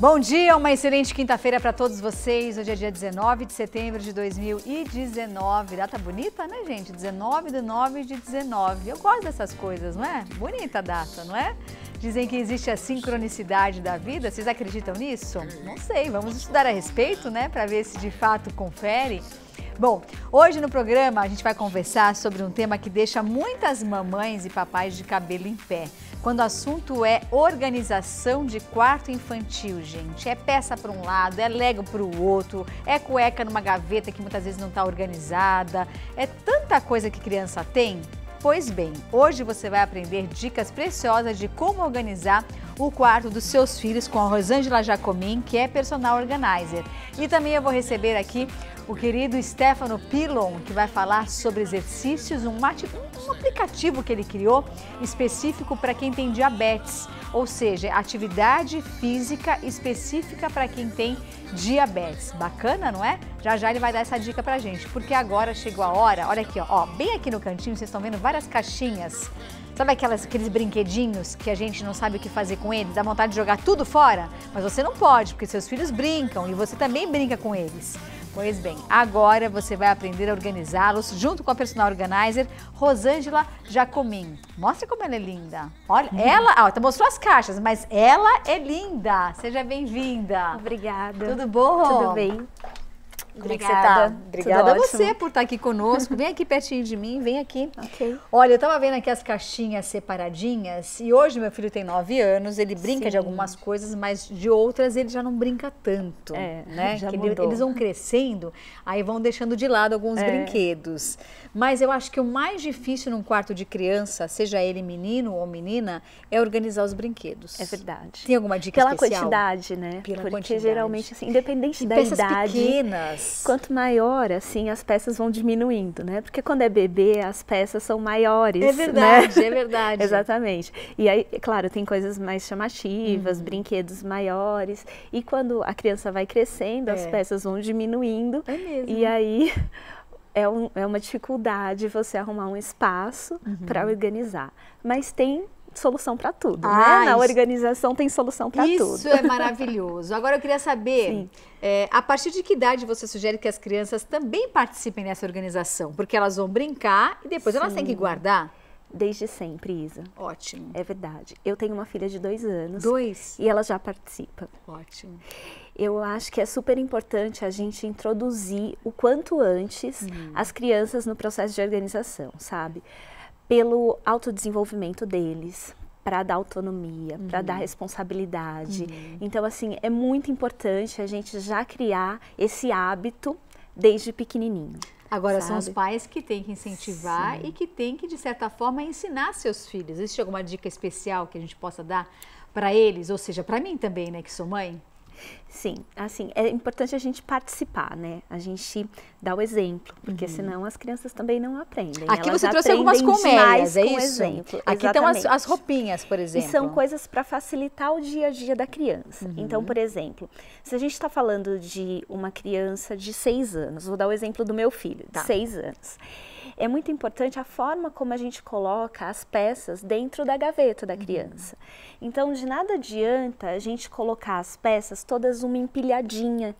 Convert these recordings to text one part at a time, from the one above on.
Bom dia, uma excelente quinta-feira para todos vocês. Hoje é dia 19 de setembro de 2019. Data bonita, né, gente? 19 de 9 de 19. Eu gosto dessas coisas, não é? Bonita a data, não é? Dizem que existe a sincronicidade da vida. Vocês acreditam nisso? Não sei. Vamos estudar a respeito, né? Para ver se de fato confere. Bom, hoje no programa a gente vai conversar sobre um tema que deixa muitas mamães e papais de cabelo em pé quando o assunto é organização de quarto infantil, gente. É peça para um lado, é lego para o outro, é cueca numa gaveta que muitas vezes não está organizada, é tanta coisa que criança tem. Pois bem, hoje você vai aprender dicas preciosas de como organizar o quarto dos seus filhos com a Rosângela Jacomin, que é personal organizer. E também eu vou receber aqui o querido Stefano Pilon, que vai falar sobre exercícios, um mate, um aplicativo que ele criou específico para quem tem diabetes, ou seja, é atividade física específica para quem tem diabetes. Bacana, não é? Já já ele vai dar essa dica para gente, porque agora chegou a hora, olha aqui, ó, ó bem aqui no cantinho vocês estão vendo várias caixinhas. Sabe aquelas, aqueles brinquedinhos que a gente não sabe o que fazer com eles? Dá vontade de jogar tudo fora? Mas você não pode, porque seus filhos brincam e você também brinca com eles. Pois bem, agora você vai aprender a organizá-los junto com a personal organizer Rosângela Jacomin Mostra como ela é linda. Olha, uhum. ela, ó, tá, mostrou as caixas, mas ela é linda. Seja bem-vinda. Obrigada. Tudo bom? Tudo bem. É Obrigada. Tá? Obrigada Tudo a ótimo. você por estar tá aqui conosco. Vem aqui pertinho de mim, vem aqui. Okay. Olha, eu estava vendo aqui as caixinhas separadinhas e hoje meu filho tem nove anos, ele brinca Sim. de algumas coisas, mas de outras ele já não brinca tanto, é, né? Já ele, eles vão crescendo, aí vão deixando de lado alguns é. brinquedos. Mas eu acho que o mais difícil num quarto de criança, seja ele menino ou menina, é organizar os brinquedos. É verdade. Tem alguma dica Pela especial? Pela quantidade, né? Pela Porque quantidade. geralmente, assim, independente e da peças idade. peças pequenas. Quanto maior, assim, as peças vão diminuindo, né? Porque quando é bebê, as peças são maiores. É né? verdade, né? é verdade. Exatamente. E aí, é claro, tem coisas mais chamativas, uhum. brinquedos maiores. E quando a criança vai crescendo, é. as peças vão diminuindo. É mesmo. E aí. É, um, é, uma dificuldade você arrumar um espaço uhum. para organizar. Mas tem solução para tudo, né? ah, né? Na organização tem solução para tudo. Isso é maravilhoso. Agora eu queria saber, é, a partir de que idade você sugere que as crianças também participem dessa organização? Porque elas vão brincar e depois Sim. elas têm que guardar? Desde sempre, Isa. Ótimo. É verdade. Eu tenho uma filha de dois anos. Dois? E ela já participa. Ótimo. Eu acho que é super importante a gente introduzir o quanto antes hum. as crianças no processo de organização, sabe? pelo autodesenvolvimento deles, para dar autonomia, uhum. para dar responsabilidade. Uhum. Então, assim, é muito importante a gente já criar esse hábito desde pequenininho. Agora, sabe? são os pais que têm que incentivar Sim. e que têm que, de certa forma, ensinar seus filhos. Existe alguma dica especial que a gente possa dar para eles? Ou seja, para mim também, né, que sou mãe? Sim, assim, é importante a gente participar, né? A gente dá o exemplo, porque uhum. senão as crianças também não aprendem. Aqui Elas você trouxe algumas colmeias, é com isso? Exemplo. Aqui Exatamente. estão as, as, roupinhas, por exemplo. E são coisas para facilitar o dia a dia da criança. Uhum. Então, por exemplo, se a gente está falando de uma criança de seis anos, vou dar o exemplo do meu filho, de tá. seis anos é muito importante a forma como a gente coloca as peças dentro da gaveta da uhum. criança. Uhum. Então, de nada adianta a gente colocar as peças todas uma empilhadinha,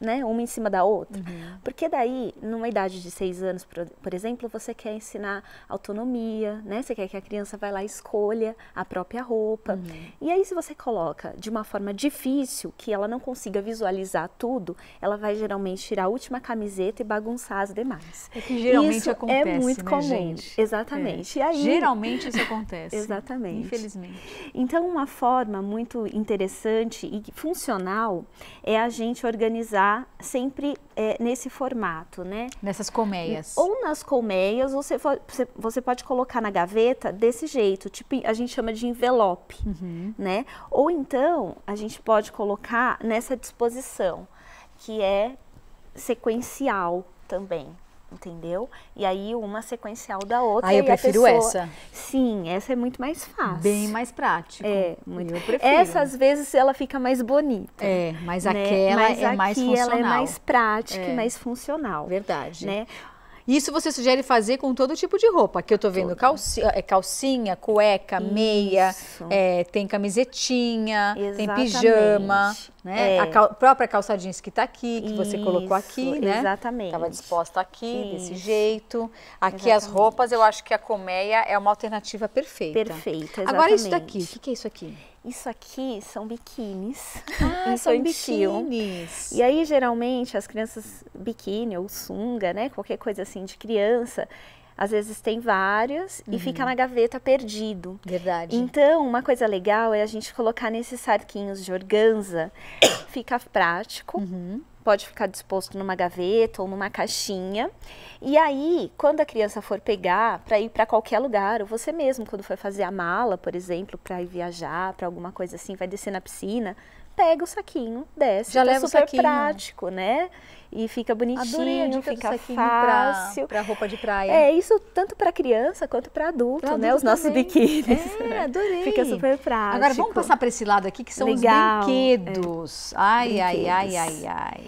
né, uma em cima da outra. Uhum. Porque daí, numa idade de seis anos, por, por, exemplo, você quer ensinar autonomia, né? Você quer que a criança vá lá e escolha a própria roupa. Uhum. E aí, se você coloca de uma forma difícil, que ela não consiga visualizar tudo, ela vai geralmente tirar a última camiseta e bagunçar as demais. É que geralmente Isso acontece. É é muito comum. Gente. É. Exatamente. É. E aí, Geralmente isso acontece. Exatamente. Infelizmente. Então, uma forma muito interessante e funcional é a gente organizar sempre é, nesse formato, né? Nessas colmeias. Ou nas colmeias, você, você pode colocar na gaveta desse jeito, tipo, a gente chama de envelope, uhum. né? Ou então, a gente pode colocar nessa disposição, que é sequencial também, entendeu? E aí uma sequencial da outra. Ah, eu prefiro pessoa... essa. Sim, essa é muito mais fácil. Bem mais prática. É, muito. Eu prefiro. Essa às vezes ela fica mais bonita. É, mas né? aquela mas é mais funcional. Ela é mais prática, é. e mais funcional. Verdade. Né? Isso você sugere fazer com todo tipo de roupa. Aqui eu tô vendo calcinha, é, calcinha cueca, Isso. meia, é, tem camisetinha, Exatamente. tem pijama, né? É. A cal própria calça jeans que tá aqui, que Isso. você colocou aqui, né? Exatamente. Tava disposta aqui, Isso. desse jeito. Aqui Exatamente. as roupas, eu acho que a colmeia é uma alternativa perfeita. Perfeita, exatamente. Agora isso daqui, o que, que é isso aqui? Isso aqui são biquínis. Ah, infantil. são biquínis. E aí, geralmente, as crianças biquíni ou sunga, né? Qualquer coisa assim de criança, às vezes tem vários uhum. e fica uhum. na gaveta perdido. Verdade. Então, uma coisa legal é a gente colocar nesses sarquinhos de organza. fica prático. Uhum pode ficar disposto numa gaveta ou numa caixinha. E aí, quando a criança for pegar para ir para qualquer lugar, ou você mesmo quando for fazer a mala, por exemplo, para ir viajar, para alguma coisa assim, vai descer na piscina, pega o saquinho, desce, já tá leva super o saquinho. prático, né? E fica bonitinho, fica fácil. Para roupa de praia. É, isso tanto para criança quanto para adulto, adulto, né? Os também. nossos biquínis. É, né? adorei. fica super prático. Agora vamos passar para esse lado aqui que são Legal. os é. brinquedos. Ai, ai, ai, ai, ai.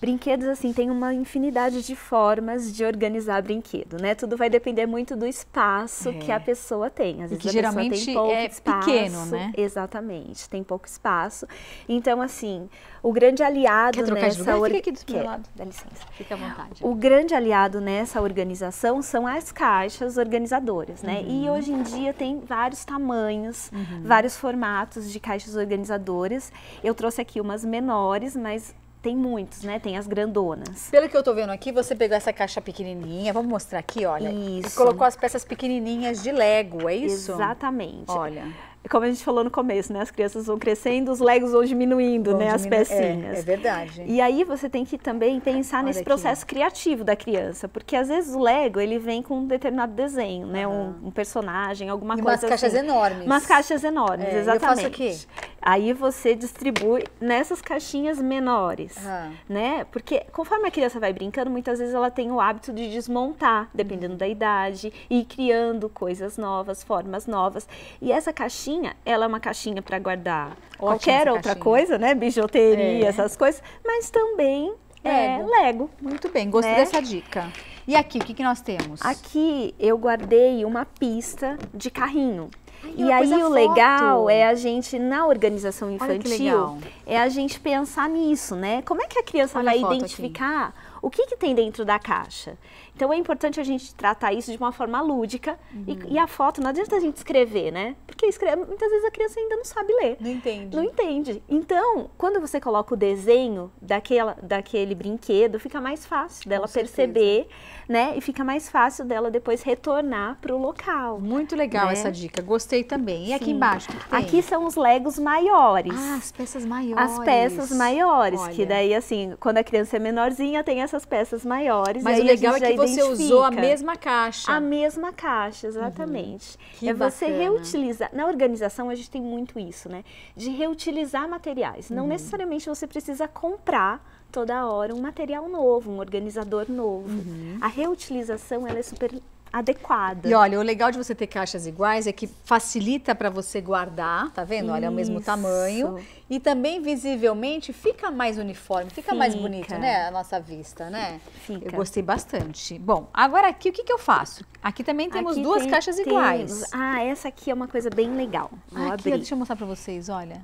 Brinquedos, assim, tem uma infinidade de formas de organizar brinquedo, né? Tudo vai depender muito do espaço é. que a pessoa tem. Às vezes que a geralmente tem pouco é espaço, pequeno, né? Exatamente, tem pouco espaço. Então, assim, o grande aliado Quer nessa... organização, Or... aqui do meu lado. Dá licença. Fica à vontade. O grande aliado nessa organização são as caixas organizadoras, né? Uhum. E hoje em dia tem vários tamanhos, uhum. vários formatos de caixas organizadoras. Eu trouxe aqui umas menores, mas tem muitos, né? Tem as grandonas. Pelo que eu tô vendo aqui, você pegou essa caixa pequenininha, vamos mostrar aqui, olha. Isso. E colocou as peças pequenininhas de Lego, é isso? Exatamente. Olha. É como a gente falou no começo, né? As crianças vão crescendo, os legos vão diminuindo, vão né? Diminu... As é, pecinhas. É, é, verdade. E aí você tem que também pensar Olha nesse aqui. processo criativo da criança, porque às vezes o Lego ele vem com um determinado desenho, né? Uhum. Um, um, personagem, alguma e coisa. Umas caixas assim. enormes. Umas caixas enormes, é, exatamente. Eu faço aqui. Aí você distribui nessas caixinhas menores, uhum. né? Porque conforme a criança vai brincando, muitas vezes ela tem o hábito de desmontar, dependendo uhum. da idade, e ir criando coisas novas, formas novas. E essa caixinha caixinha, ela é uma caixinha para guardar Ótimo qualquer outra coisa, né? Bijuteria, é. essas coisas, mas também é Lego. É, Lego. Muito bem, gostei né? dessa dica. E aqui, o que, que nós temos? Aqui eu guardei uma pista de carrinho. e aí o foto. legal é a gente, na organização infantil, é a gente pensar nisso, né? Como é que a criança Olha vai a identificar aqui o que, que tem dentro da caixa. Então é importante a gente tratar isso de uma forma lúdica uhum. e, e, a foto, não adianta a gente escrever, né? Porque escreve, muitas vezes a criança ainda não sabe ler. Não entende. Não entende. Então, quando você coloca o desenho daquela, daquele brinquedo, fica mais fácil dela Com perceber, certeza. né? E fica mais fácil dela depois retornar para o local. Muito legal né? essa dica, gostei também. E Sim. aqui embaixo? Aqui são os legos maiores. Ah, as peças maiores. As peças maiores, Olha. que daí assim, quando a criança é menorzinha, tem as essas peças maiores. Mas o legal é que você usou a mesma caixa. A mesma caixa, exatamente. Uhum. Que é bacana. você reutilizar. Na organização a gente tem muito isso, né? De reutilizar materiais. Uhum. Não necessariamente você precisa comprar toda hora um material novo, um organizador novo. Uhum. A reutilização ela é super adequada. E olha, o legal de você ter caixas iguais é que facilita para você guardar, tá vendo? Olha, é o mesmo tamanho. E também, visivelmente, fica mais uniforme, fica, fica. mais bonito, né? A nossa vista, né? Fica. Eu gostei bastante. Bom, agora aqui, o que, que eu faço? Aqui também temos aqui duas tem, caixas tem... iguais. Ah, essa aqui é uma coisa bem legal. Vou aqui, abrir. deixa eu mostrar para vocês, olha.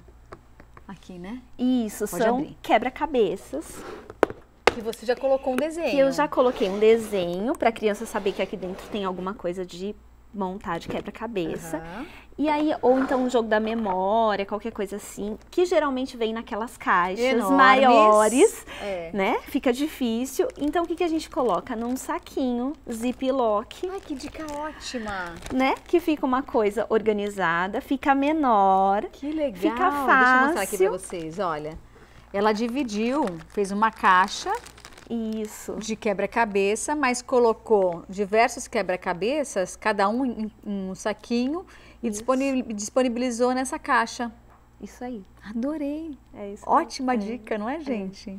Aqui, né? Isso, Pode são quebra-cabeças que você já colocou um desenho. Que eu já coloquei um desenho para a criança saber que aqui dentro tem alguma coisa de montar de quebra-cabeça. Uhum. E aí, ou então um jogo da memória, qualquer coisa assim, que geralmente vem naquelas caixas Enormes. maiores, é. né? Fica difícil. Então, o que, que a gente coloca? Num saquinho, ziplock. Ai, que dica ótima! Né? Que fica uma coisa organizada, fica menor. Que legal! Fica fácil. Deixa eu mostrar aqui pra vocês, olha. Ela dividiu, fez uma caixa isso. De quebra-cabeça, mas colocou diversos quebra-cabeças, cada um em um saquinho, e isso. disponibilizou nessa caixa. Isso aí. Adorei. É isso. Ótima é. dica, não é, é. gente? É.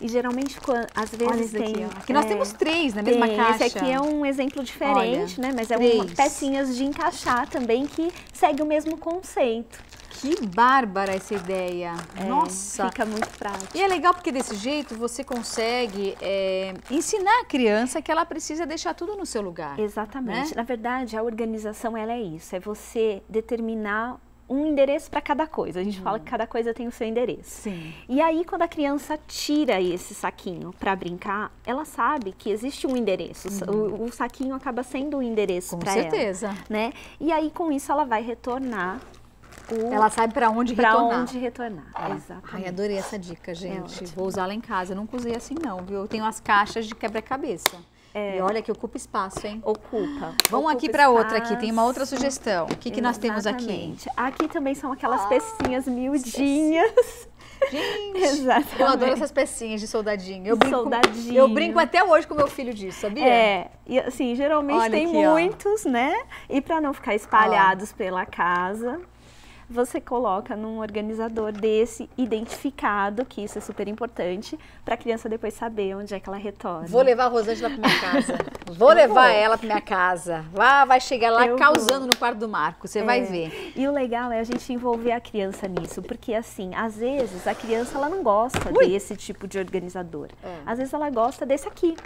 E geralmente, quando, às vezes Olha tem. Aqui, nós é, temos três na mesma tem, caixa. Esse aqui é um exemplo diferente, Olha, né? Mas é três. uma pecinhas de encaixar também que segue o mesmo conceito. Que bárbara essa ideia. É, Nossa. Fica muito prático. E é legal porque desse jeito você consegue é, ensinar a criança que ela precisa deixar tudo no seu lugar. Né? Exatamente. Né? Na verdade, a organização ela é isso. É você determinar um endereço para cada coisa. A gente uhum. fala que cada coisa tem o seu endereço. Sim. E aí, quando a criança tira esse saquinho para brincar, ela sabe que existe um endereço. Uhum. O, o, saquinho acaba sendo o um endereço para ela. Com certeza. Né? E aí, com isso, ela vai retornar o... Ela sabe para onde pra retornar. Para onde retornar, é. exatamente. Ai, adorei essa dica, é gente. É Vou usá-la em casa. Eu nunca usei assim, não, viu? Eu tenho as caixas de quebra-cabeça. É. E olha que ocupa espaço, hein? Ocupa. Vamos ocupa aqui para outra aqui, tem uma outra sugestão. O que, que nós temos aqui? Aqui também são aquelas ah, pecinhas miudinhas. Gente, Exatamente. eu adoro essas pecinhas de soldadinho. Eu brinco, soldadinho. Eu brinco até hoje com meu filho disso, sabia? É, e assim, geralmente olha tem aqui, muitos, ó. né? E para não ficar espalhados ó. pela casa, você coloca num organizador desse identificado, que isso é super importante, para a criança depois saber onde é que ela retorna. Vou levar a Rosângela para minha casa. Vou levar vou. ela para minha casa. Vá, vai chegar lá eu causando vou. no quarto do Marco, você é. vai ver. E o legal é a gente envolver a criança nisso, porque assim, às vezes a criança ela não gosta Ui. desse tipo de organizador. É. Às vezes ela gosta desse aqui.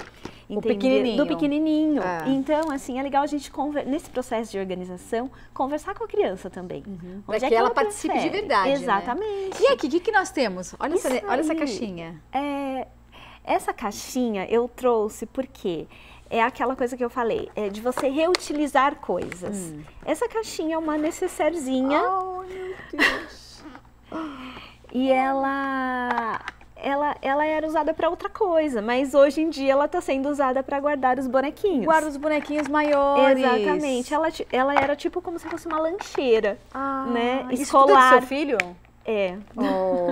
Do pequenininho. Do pequenininho. Ah. Então, assim, é legal a gente, nesse processo de organização, conversar com a criança também. Uhum. Onde é que ela, ela participe prefere? de verdade. Né? Exatamente. Né? E aqui, o que, que nós temos? Olha, essa, olha essa caixinha. É, essa caixinha eu trouxe porque é aquela coisa que eu falei, é de você reutilizar coisas. Hum. Essa caixinha é uma necessairezinha. Oh, meu Deus. e ela ela, ela era usada para outra coisa, mas hoje em dia ela está sendo usada para guardar os bonequinhos. Guarda os bonequinhos maiores. Exatamente. Ela, ela era tipo como se fosse uma lancheira, ah, né? Escolar. Isso tudo é do seu filho? É.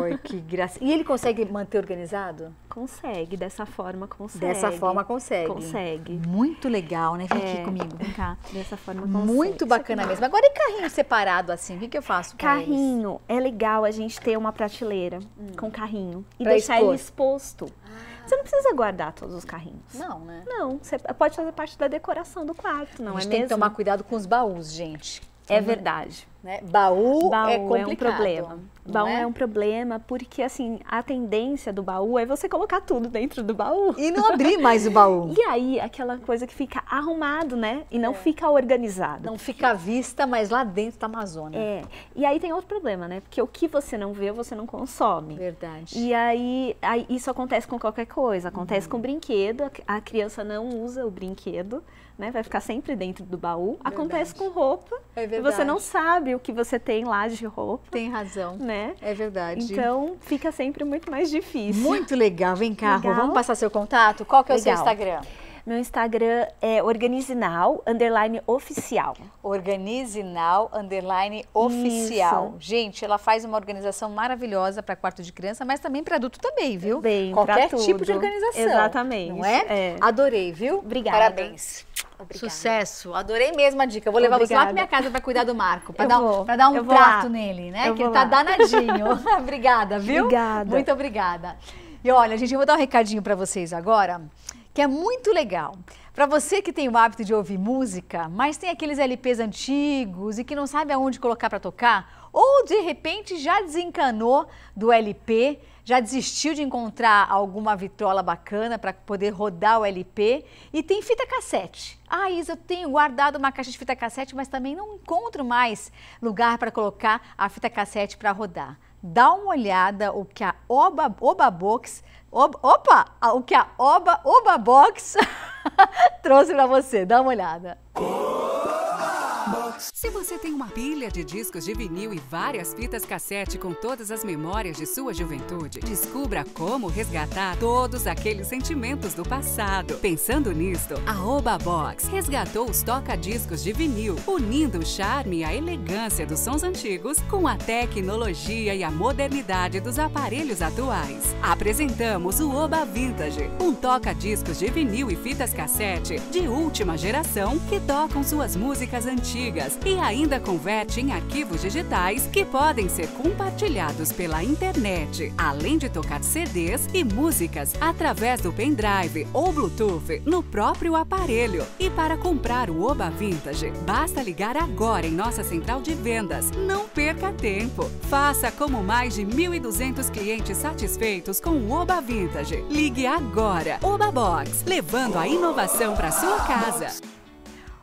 Oi, que graça. E ele consegue manter organizado? Consegue, dessa forma consegue. Dessa forma consegue. Consegue. Muito legal, né? Vem é. aqui comigo, vem cá. Dessa forma consegue. Muito bacana mesmo. Agora e carrinho separado assim? O que, que eu faço com Carrinho, eles? é legal a gente ter uma prateleira hum. com carrinho e pra deixar expor. ele exposto. Ah. Você não precisa guardar todos os carrinhos. Não, né? Não, você pode fazer parte da decoração do quarto, não é mesmo? A gente é tem que tomar cuidado com os baús, gente. É verdade. Né? Baú, Baú, é complicado. É um problema. Baú é? é? um problema, porque assim, a tendência do baú é você colocar tudo dentro do baú. E não abrir mais o baú. e aí, aquela coisa que fica arrumado, né? E não é. fica organizado. Não fica à vista, mas lá dentro da Amazônia. É. E aí tem outro problema, né? Porque o que você não vê, você não consome. Verdade. E aí, aí isso acontece com qualquer coisa. Acontece uhum. com brinquedo, a criança não usa o brinquedo né? Vai ficar sempre dentro do baú. Verdade. Acontece com roupa. É verdade. Você não sabe o que você tem lá de roupa. Tem razão. Né? É verdade. Então fica sempre muito mais difícil. Muito legal. Vem cá, legal. vamos passar seu contato? Qual que é legal. o seu Instagram? Meu Instagram é organizinal, underline oficial. Organizinal, underline oficial. Isso. Gente, ela faz uma organização maravilhosa para quarto de criança, mas também para adulto também, viu? Bem, Qualquer tipo de organização. Exatamente. Não é? é? Adorei, viu? Obrigada. Parabéns. Obrigada. Sucesso. Adorei mesmo a dica. Eu vou levar Obrigada. você lá pra minha casa para cuidar do Marco, para dar, um, dar um prato nele, né? Eu que ele tá lá. danadinho. obrigada, viu? Obrigada. Muito obrigada. E olha, gente, eu vou dar um recadinho para vocês agora, que é muito legal. Para você que tem o hábito de ouvir música, mas tem aqueles LPs antigos e que não sabe aonde colocar para tocar, ou de repente já desencanou do LP, já desistiu de encontrar alguma vitrola bacana para poder rodar o LP e tem fita cassete. Ah, Isa, eu tenho guardado uma caixa de fita cassete, mas também não encontro mais lugar para colocar a fita cassete para rodar. Dá uma olhada o que a Oba, Oba Box, opa, o que a Oba, Oba Box trouxe para você. Dá uma olhada. Se você tem uma pilha de discos de vinil e várias fitas cassete com todas as memórias de sua juventude, descubra como resgatar todos aqueles sentimentos do passado. Pensando nisto, a Oba Box resgatou os toca-discos de vinil, unindo o charme e a elegância dos sons antigos com a tecnologia e a modernidade dos aparelhos atuais. Apresentamos o Oba Vintage, um toca-discos de vinil e fitas cassete de última geração que tocam suas músicas antigas e ainda converte em arquivos digitais que podem ser compartilhados pela internet, além de tocar CDs e músicas através do pendrive ou Bluetooth no próprio aparelho. E para comprar o Oba Vintage, basta ligar agora em nossa central de vendas. Não perca tempo. Faça como mais de 1.200 clientes satisfeitos com o Oba Vintage. Ligue agora. Oba Box, levando a inovação para sua casa.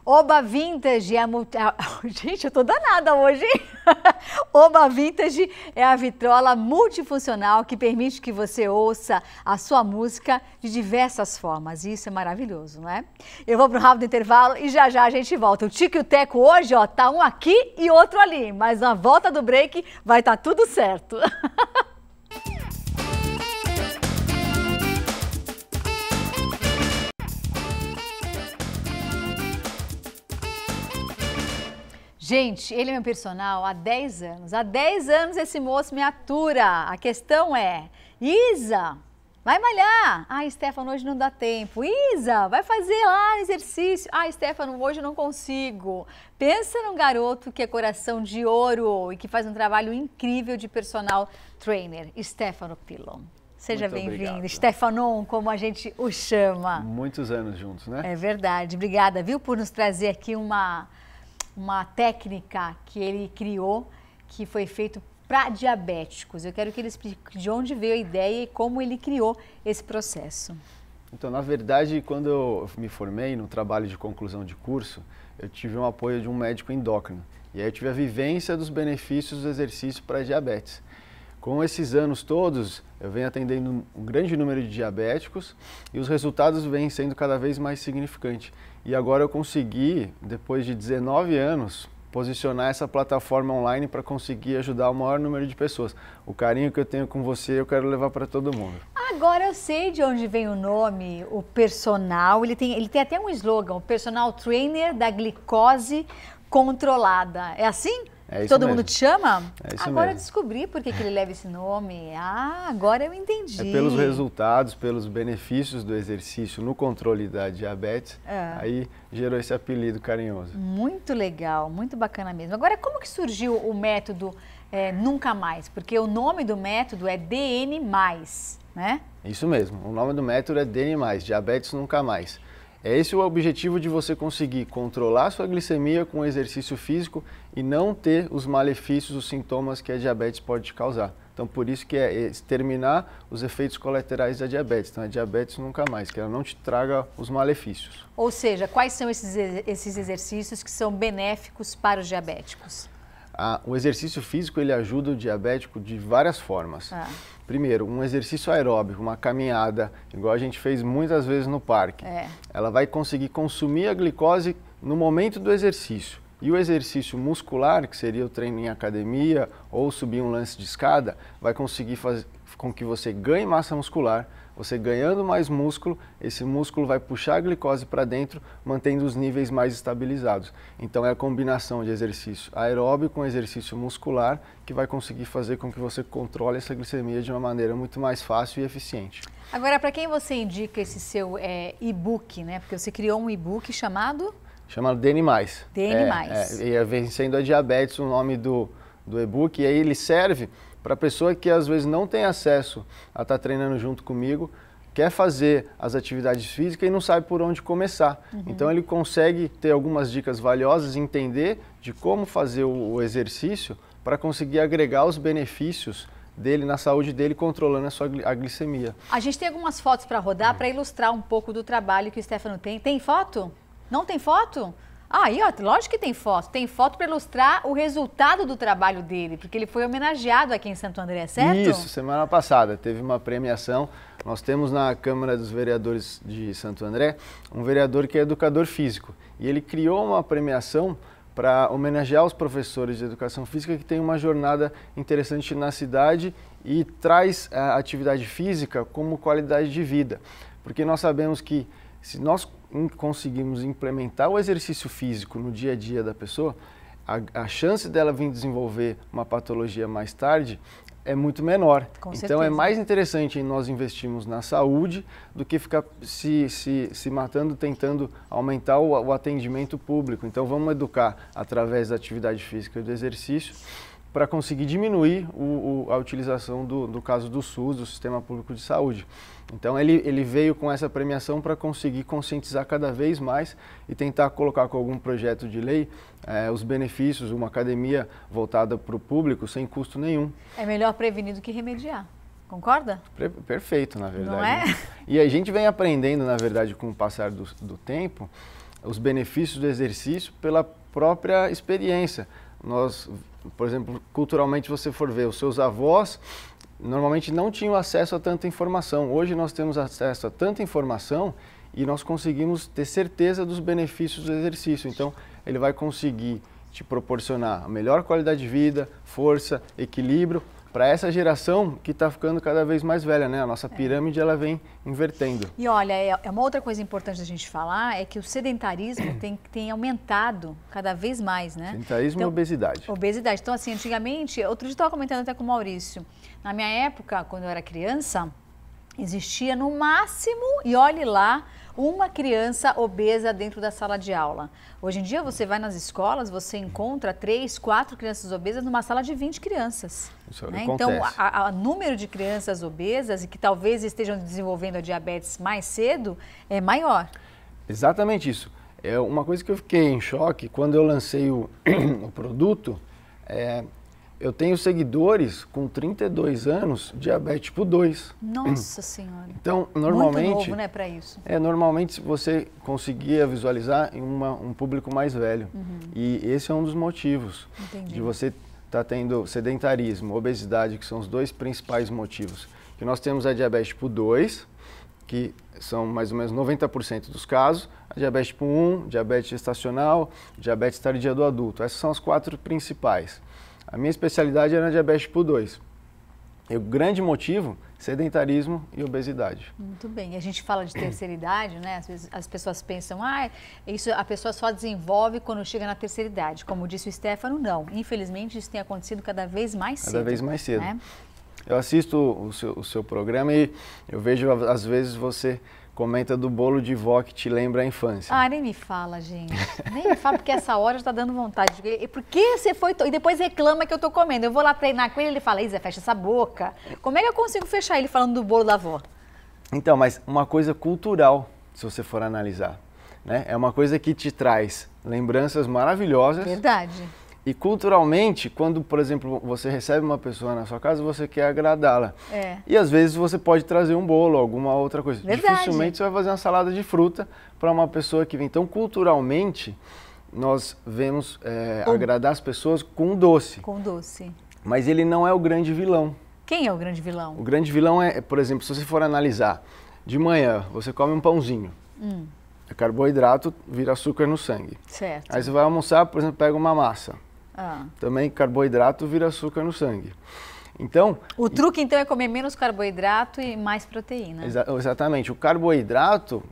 Oba Vintage é a é Gente, eu tô danada hoje. Oba Vintage é a vitrola multifuncional que permite que você ouça a sua música de diversas formas. Isso é maravilhoso, não é? Eu vou para um rápido intervalo e já já a gente volta. O Tico e o Teco hoje, ó, tá um aqui e outro ali, mas na volta do break vai estar tá tudo certo. Gente, ele é meu personal há 10 anos. Há 10 anos esse moço me atura. A questão é, Isa, vai malhar. Ah, Stefano, hoje não dá tempo. Isa, vai fazer lá exercício. Ah, Stefano, hoje não consigo. Pensa num garoto que é coração de ouro e que faz um trabalho incrível de personal trainer, Stefano Pilon. Seja bem-vindo, Stefanon, como a gente o chama. Muitos anos juntos, né? É verdade. Obrigada, viu, por nos trazer aqui uma uma técnica que ele criou que foi feito para diabéticos. Eu quero que ele explique de onde veio a ideia e como ele criou esse processo. Então, na verdade, quando eu me formei no trabalho de conclusão de curso, eu tive um apoio de um médico endócrino. E aí eu tive a vivência dos benefícios do exercício para diabetes. Com esses anos todos, eu venho atendendo um grande número de diabéticos e os resultados vêm sendo cada vez mais significantes. E agora eu consegui, depois de 19 anos, posicionar essa plataforma online para conseguir ajudar o maior número de pessoas. O carinho que eu tenho com você, eu quero levar para todo mundo. Agora eu sei de onde vem o nome, o personal. Ele tem, ele tem até um slogan, o personal trainer da glicose controlada. É assim? É Todo mesmo. mundo te chama? É agora mesmo. eu descobri por que, ele leva esse nome. Ah, agora eu entendi. É pelos resultados, pelos benefícios do exercício no controle da diabetes. É. Aí gerou esse apelido carinhoso. Muito legal, muito bacana mesmo. Agora, como que surgiu o método é, Nunca Mais? Porque o nome do método é DN+, né? Isso mesmo. O nome do método é DN+, Diabetes Nunca Mais. É esse o objetivo de você conseguir controlar sua glicemia com exercício físico e não ter os malefícios, os sintomas que a diabetes pode te causar. Então, por isso que é exterminar os efeitos colaterais da diabetes. Então, a diabetes nunca mais, que ela não te traga os malefícios. Ou seja, quais são esses, esses exercícios que são benéficos para os diabéticos? Ah, o exercício físico ele ajuda o diabético de várias formas. Ah primeiro, um exercício aeróbico, uma caminhada, igual a gente fez muitas vezes no parque, é. ela vai conseguir consumir a glicose no momento do exercício. E o exercício muscular, que seria o treino em academia ou subir um lance de escada, vai conseguir fazer com que você ganhe massa muscular, você ganhando mais músculo, esse músculo vai puxar a glicose para dentro, mantendo os níveis mais estabilizados. Então é a combinação de exercício aeróbico com exercício muscular que vai conseguir fazer com que você controle essa glicemia de uma maneira muito mais fácil e eficiente. Agora, para quem você indica esse seu é, e-book, né? Porque você criou um e-book chamado? Chamado DN+. DN+. É, é, e é Vencendo a Diabetes, o nome do, do e-book. E aí ele serve para a pessoa que às vezes não tem acesso a estar tá treinando junto comigo, quer fazer as atividades físicas e não sabe por onde começar. Uhum. Então ele consegue ter algumas dicas valiosas, entender de como fazer o, o exercício para conseguir agregar os benefícios dele na saúde dele controlando a sua a glicemia. A gente tem algumas fotos para rodar para ilustrar um pouco do trabalho que o Stefano tem. Tem foto? Não tem foto? Aí, ah, ó, lógico que tem foto. Tem foto para ilustrar o resultado do trabalho dele, porque ele foi homenageado aqui em Santo André, certo? Isso, semana passada teve uma premiação. Nós temos na Câmara dos Vereadores de Santo André um vereador que é educador físico. E ele criou uma premiação para homenagear os professores de educação física que tem uma jornada interessante na cidade e traz a eh, atividade física como qualidade de vida. Porque nós sabemos que se nós conseguimos implementar o exercício físico no dia a dia da pessoa, a, a chance dela vir desenvolver uma patologia mais tarde é muito menor. Com então é certeza. é mais interessante nós investirmos na saúde do que ficar se, se, se matando tentando aumentar o, o atendimento público. Então vamos educar através da atividade física e do exercício para conseguir diminuir o, o, a utilização do, do, caso do SUS, do Sistema Público de Saúde. Então ele, ele veio com essa premiação para conseguir conscientizar cada vez mais e tentar colocar com algum projeto de lei eh, os benefícios, uma academia voltada para o público sem custo nenhum. É melhor prevenir do que remediar. Concorda? perfeito, na verdade. Não é? Né? E a gente vem aprendendo, na verdade, com o passar do, do tempo, os benefícios do exercício pela própria experiência. Nós por exemplo, culturalmente você for ver, os seus avós normalmente não tinham acesso a tanta informação. Hoje nós temos acesso a tanta informação e nós conseguimos ter certeza dos benefícios do exercício. Então, ele vai conseguir te proporcionar a melhor qualidade de vida, força, equilíbrio para essa geração que está ficando cada vez mais velha, né? A nossa é. pirâmide ela vem invertendo. E olha, é, é uma outra coisa importante a gente falar é que o sedentarismo tem, tem aumentado cada vez mais, né? Sedentarismo então, e obesidade. Obesidade. Então, assim, antigamente, outro dia estava comentando até com o Maurício, na minha época, quando eu era criança, existia no máximo, e olhe lá, uma criança obesa dentro da sala de aula. Hoje em dia, você vai nas escolas, você encontra três, quatro crianças obesas numa sala de 20 crianças. Isso é né? Então, o número de crianças obesas e que talvez estejam desenvolvendo a diabetes mais cedo é maior. Exatamente isso. É uma coisa que eu fiquei em choque quando eu lancei o, o produto. É, eu tenho seguidores com 32 anos, diabetes tipo 2. Nossa Senhora. Então, normalmente. Muito novo, né, para isso. É, normalmente você conseguia visualizar em uma, um público mais velho. Uhum. E esse é um dos motivos Entendi. de você estar tá tendo sedentarismo, obesidade, que são os dois principais motivos. Que nós temos a diabetes tipo 2, que são mais ou menos 90% dos casos, a diabetes tipo 1, diabetes gestacional, diabetes tardia do adulto. Essas são as quatro principais. A minha especialidade era diabetes tipo 2. E o grande motivo, sedentarismo e obesidade. Muito bem. A gente fala de terceira idade, né? Às vezes as pessoas pensam, ah, isso a pessoa só desenvolve quando chega na terceira idade. Como disse o Stefano, não. Infelizmente, isso tem acontecido cada vez mais cada cedo. Cada vez mais cedo. Né? Eu assisto o seu, o seu programa e eu vejo, às vezes, você comenta do bolo de vó que te lembra a infância. Ah, nem me fala, gente. Nem me fala, porque essa hora já tá dando vontade. Por que você foi... To... E depois reclama que eu tô comendo. Eu vou lá treinar com ele, ele fala, Isa, fecha essa boca. Como é que eu consigo fechar ele falando do bolo da vó? Então, mas uma coisa cultural, se você for analisar. Né? É uma coisa que te traz lembranças maravilhosas. Verdade e culturalmente, quando, por exemplo, você recebe uma pessoa na sua casa, você quer agradá-la. É. E às vezes você pode trazer um bolo, alguma outra coisa. Verdade. Dificilmente você vai fazer uma salada de fruta para uma pessoa que vem. Então, culturalmente, nós vemos é, agradar as pessoas com doce. Com doce. Mas ele não é o grande vilão. Quem é o grande vilão? O grande vilão é, por exemplo, se você for analisar, de manhã você come um pãozinho. Hum. É carboidrato, vira açúcar no sangue. Certo. Aí você vai almoçar, por exemplo, pega uma massa ah. Também carboidrato vira açúcar no sangue. Então, o truque então é comer menos carboidrato e mais proteína. Exa exatamente. O carboidrato,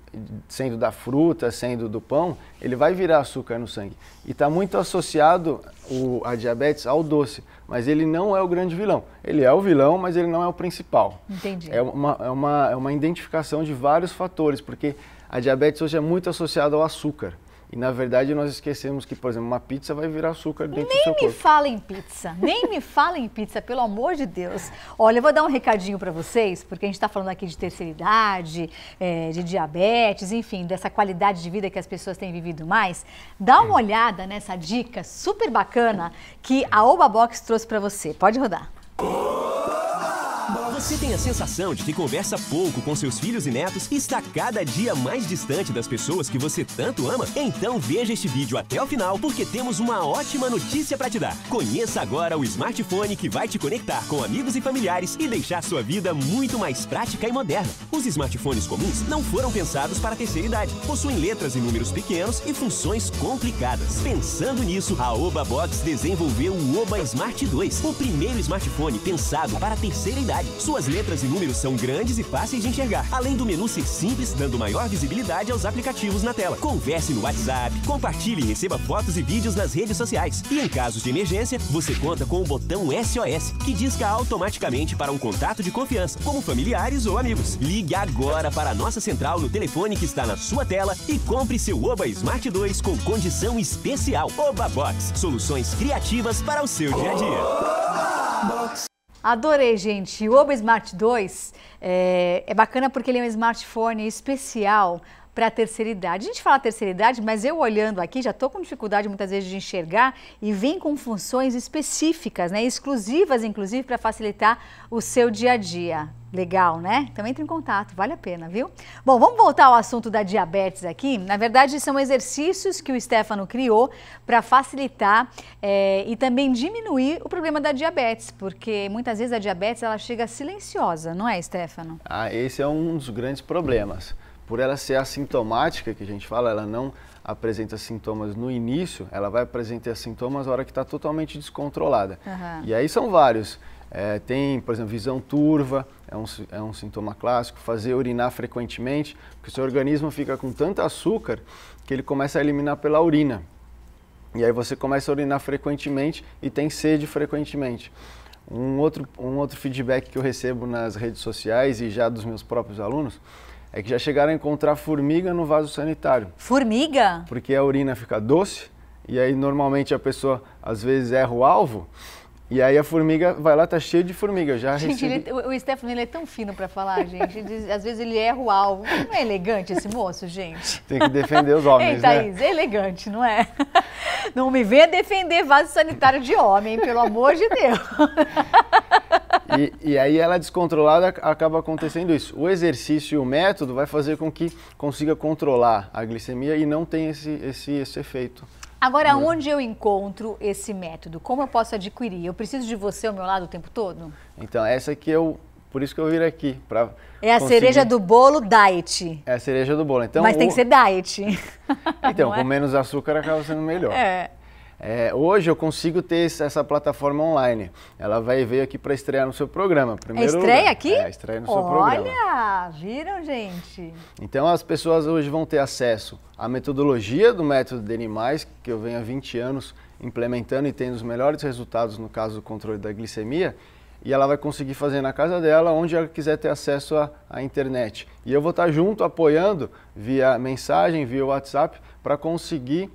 sendo da fruta, sendo do pão, ele vai virar açúcar no sangue. E está muito associado o, a diabetes ao doce, mas ele não é o grande vilão. Ele é o vilão, mas ele não é o principal. Entendi. É uma, é uma, é uma identificação de vários fatores, porque a diabetes hoje é muito associada ao açúcar. E na verdade nós esquecemos que, por exemplo, uma pizza vai virar açúcar dentro nem do seu corpo. Nem me fala em pizza, nem me fala em pizza, pelo amor de Deus. Olha, eu vou dar um recadinho para vocês, porque a gente está falando aqui de terceira idade, é, de diabetes, enfim, dessa qualidade de vida que as pessoas têm vivido mais. Dá uma olhada nessa dica super bacana que a Oba Box trouxe para você. Pode rodar. Você tem a sensação de que conversa pouco com seus filhos e netos e está cada dia mais distante das pessoas que você tanto ama? Então veja este vídeo até o final, porque temos uma ótima notícia para te dar. Conheça agora o smartphone que vai te conectar com amigos e familiares e deixar sua vida muito mais prática e moderna. Os smartphones comuns não foram pensados para a terceira idade, possuem letras e números pequenos e funções complicadas. Pensando nisso, a Oba Box desenvolveu o Oba Smart 2, o primeiro smartphone pensado para a terceira idade. Suas letras e números são grandes e fáceis de enxergar, além do menu ser simples, dando maior visibilidade aos aplicativos na tela. Converse no WhatsApp, compartilhe e receba fotos e vídeos nas redes sociais. E em casos de emergência, você conta com o botão SOS, que disca automaticamente para um contato de confiança, como familiares ou amigos. Ligue agora para a nossa central no telefone que está na sua tela e compre seu Oba Smart 2 com condição especial. Oba Box, soluções criativas para o seu dia a dia. Oba! Box. Adorei, gente. O Obo Smart 2 é, é bacana porque ele é um smartphone especial para a terceira idade. A gente fala terceira idade, mas eu olhando aqui já estou com dificuldade muitas vezes de enxergar e vem com funções específicas, né, exclusivas inclusive para facilitar o seu dia a dia. Legal, né? Então entre em contato, vale a pena, viu? Bom, vamos voltar ao assunto da diabetes aqui. Na verdade, são exercícios que o Stefano criou para facilitar é, e também diminuir o problema da diabetes, porque muitas vezes a diabetes ela chega silenciosa, não é, Stefano? Ah, esse é um dos grandes problemas por ela ser assintomática, que a gente fala, ela não apresenta sintomas no início, ela vai apresentar sintomas na hora que está totalmente descontrolada. Uhum. E aí são vários. É, tem, por exemplo, visão turva, é um, é um sintoma clássico. Fazer urinar frequentemente, porque o seu organismo fica com tanto açúcar que ele começa a eliminar pela urina. E aí você começa a urinar frequentemente e tem sede frequentemente. Um outro, um outro feedback que eu recebo nas redes sociais e já dos meus próprios alunos é que já chegaram a encontrar formiga no vaso sanitário. Formiga? Porque a urina fica doce e aí normalmente a pessoa às vezes erra o alvo. E aí a formiga vai lá, tá cheio de formiga. Já gente, recebi... ele, o Stefano ele é tão fino para falar, gente. Diz, às vezes ele erra o alvo. Não é elegante esse moço, gente? Tem que defender os homens, Ei, né? Thaís, né? elegante, não é? Não me venha defender vaso sanitário de homem, pelo amor de Deus e, e, aí ela descontrolada acaba acontecendo isso. O exercício e o método vai fazer com que consiga controlar a glicemia e não tem esse, esse, esse efeito. Agora, é. onde eu encontro esse método? Como eu posso adquirir? Eu preciso de você ao meu lado o tempo todo? Então, essa aqui eu. Por isso que eu vim aqui. Pra é a conseguir... cereja do bolo diet. É a cereja do bolo. Então, Mas o... tem que ser diet. Então, com é? menos açúcar acaba sendo melhor. É. É, hoje eu consigo ter essa plataforma online. Ela vai veio aqui para estrear no seu programa. Primeiro é estreia lugar. aqui? É, estreia no Olha, seu programa. Olha, viram, gente? Então as pessoas hoje vão ter acesso à metodologia do método de animais, que eu venho há 20 anos implementando e tendo os melhores resultados no caso do controle da glicemia, e ela vai conseguir fazer na casa dela, onde ela quiser ter acesso à, à internet. E eu vou estar junto, apoiando via mensagem, via WhatsApp, para conseguir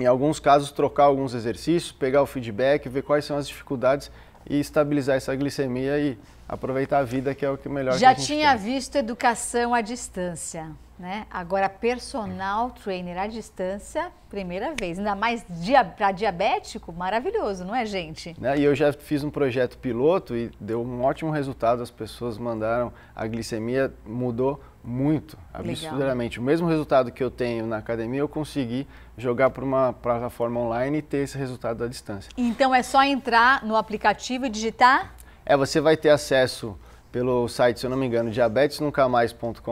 em alguns casos, trocar alguns exercícios, pegar o feedback, ver quais são as dificuldades e estabilizar essa glicemia e aproveitar a vida, que é o que melhor Já que tinha tem. visto educação à distância, né? Agora, personal trainer à distância, primeira vez. Ainda mais dia, para diabético, maravilhoso, não é, gente? Né? E eu já fiz um projeto piloto e deu um ótimo resultado. As pessoas mandaram, a glicemia mudou muito, absurdamente. Legal. O mesmo resultado que eu tenho na academia, eu consegui jogar para uma plataforma online e ter esse resultado à distância. Então é só entrar no aplicativo e digitar? É, você vai ter acesso pelo site, se eu não me engano, diabetesnuncamais.com.br.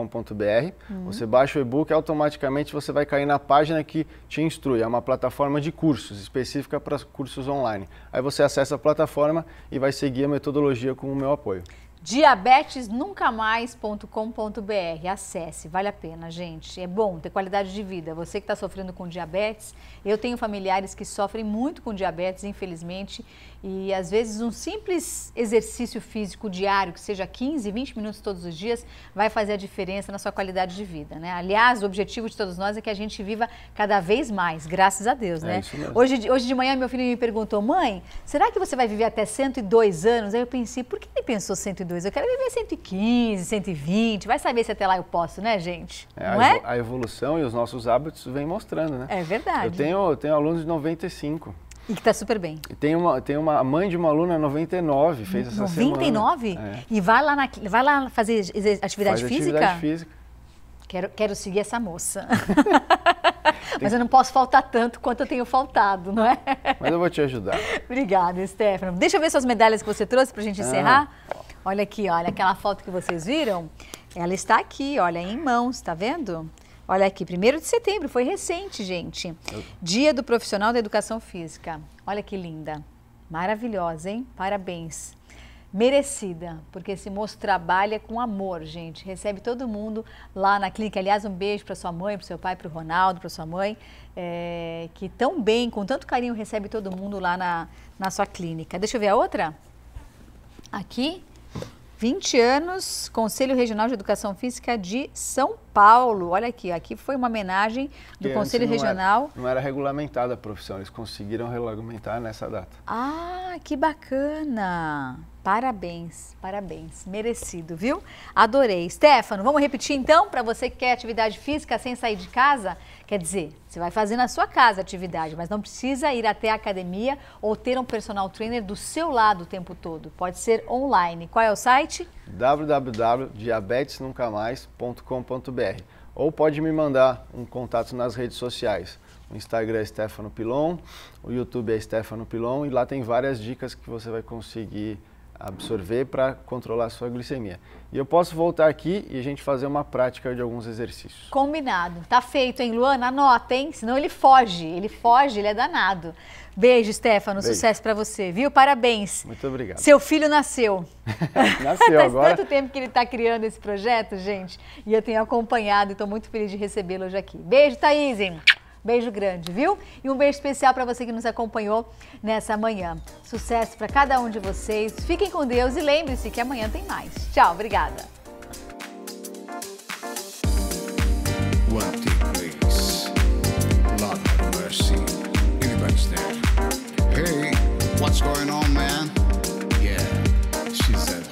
Uhum. Você baixa o e-book, automaticamente você vai cair na página que te instrui. É uma plataforma de cursos, específica para cursos online. Aí você acessa a plataforma e vai seguir a metodologia com o meu apoio diabetesnuncamais.com.br. Acesse, vale a pena, gente. É bom ter qualidade de vida. Você que está sofrendo com diabetes, eu tenho familiares que sofrem muito com diabetes, infelizmente, e às vezes um simples exercício físico diário, que seja 15, 20 minutos todos os dias, vai fazer a diferença na sua qualidade de vida, né? Aliás, o objetivo de todos nós é que a gente viva cada vez mais, graças a Deus, é né? É hoje, hoje de manhã meu filho me perguntou, mãe, será que você vai viver até 102 anos? Aí eu pensei, por que ele pensou 102 eu quero viver 115, 120, vai saber se até lá eu posso, né, gente? É, Não a, é? a evolução e os nossos hábitos vêm mostrando, né? É verdade. Eu tenho, eu tenho alunos de 95. E que está super bem. Tem uma, tem uma mãe de uma aluna 99, é fez essa 99? semana. 99? É. E vai lá, na, vai lá fazer atividade Faz física? Atividade física. Quero, quero seguir essa moça. Mas eu não posso faltar tanto quanto eu tenho faltado, não é? Mas eu vou te ajudar. Obrigada, Stefano. Deixa eu ver suas medalhas que você trouxe para a gente ah, encerrar. Ah. Olha aqui, olha aquela foto que vocês viram. Ela está aqui, olha, em mãos, tá vendo? Olha aqui, 1 de setembro, foi recente, gente. Dia do Profissional da Educação Física. Olha que linda. Maravilhosa, hein? Parabéns. Merecida, porque esse moço trabalha com amor, gente. Recebe todo mundo lá na clínica. Aliás, um beijo para sua mãe, para seu pai, para o Ronaldo, para sua mãe, é, que tão bem, com tanto carinho, recebe todo mundo lá na, na sua clínica. Deixa eu ver a outra. Aqui. 20 anos, Conselho Regional de Educação Física de São Paulo. Olha aqui, aqui foi uma homenagem do que Conselho não Regional. Era, não era regulamentada a profissão, eles conseguiram regulamentar nessa data. Ah, que bacana! Parabéns, parabéns, merecido, viu? Adorei. Stefano, vamos repetir então para você que quer atividade física sem sair de casa? Quer dizer, você vai fazer na sua casa atividade, mas não precisa ir até a academia ou ter um personal trainer do seu lado o tempo todo. Pode ser online. Qual é o site? www.diabetesnuncamais.com.br ou pode me mandar um contato nas redes sociais. O Instagram é Stefano Pilon, o YouTube é Stefano Pilon e lá tem várias dicas que você vai conseguir absorver para controlar a sua glicemia. E eu posso voltar aqui e a gente fazer uma prática de alguns exercícios. Combinado. Tá feito, hein, Luana? Anota, hein? Senão ele foge. Ele foge, ele é danado. Beijo, Stefano. Beijo. Sucesso para você, viu? Parabéns. Muito obrigado. Seu filho nasceu. nasceu Faz agora. tanto tempo que ele está criando esse projeto, gente. E eu tenho acompanhado e estou muito feliz de recebê-lo hoje aqui. Beijo, Thaís. Hein? Beijo grande, viu? E um beijo especial para você que nos acompanhou nessa manhã. Sucesso para cada um de vocês. Fiquem com Deus e lembre-se que amanhã tem mais. Tchau, obrigada. what's going on, man? Yeah, she said.